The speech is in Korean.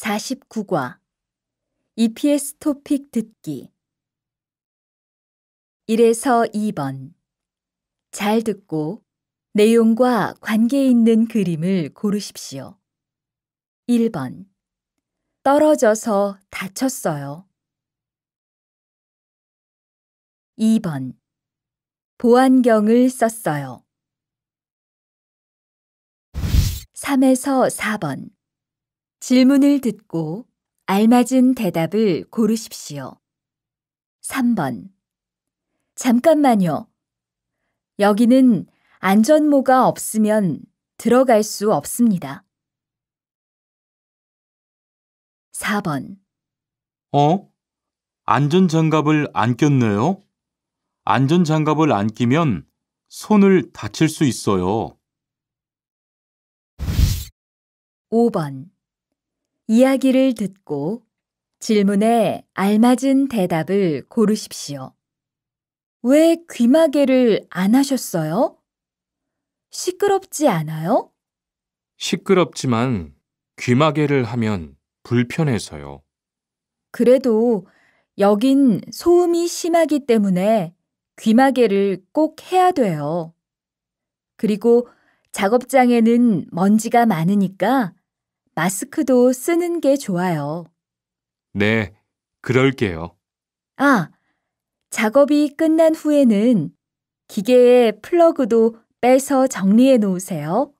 49과 EPS 토픽 듣기 1에서 2번 잘 듣고 내용과 관계 있는 그림을 고르십시오. 1번 떨어져서 다쳤어요. 2번 보안경을 썼어요. 3에서 4번 질문을 듣고 알맞은 대답을 고르십시오. 3번. 잠깐만요. 여기는 안전모가 없으면 들어갈 수 없습니다. 4번. 어? 안전장갑을 안 꼈네요? 안전장갑을 안 끼면 손을 다칠 수 있어요. 5번. 이야기를 듣고 질문에 알맞은 대답을 고르십시오. 왜 귀마개를 안 하셨어요? 시끄럽지 않아요? 시끄럽지만 귀마개를 하면 불편해서요. 그래도 여긴 소음이 심하기 때문에 귀마개를 꼭 해야 돼요. 그리고 작업장에는 먼지가 많으니까 마스크도 쓰는 게 좋아요. 네, 그럴게요. 아, 작업이 끝난 후에는 기계의 플러그도 빼서 정리해 놓으세요.